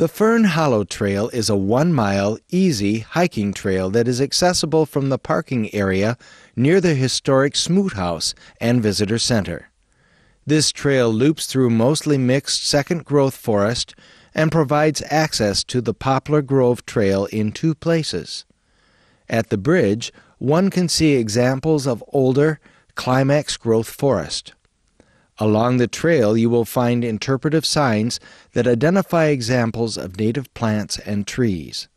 The Fern Hollow Trail is a one mile, easy hiking trail that is accessible from the parking area near the historic Smoot House and Visitor Center. This trail loops through mostly mixed second growth forest and provides access to the Poplar Grove Trail in two places. At the bridge, one can see examples of older, climax growth forest. Along the trail, you will find interpretive signs that identify examples of native plants and trees.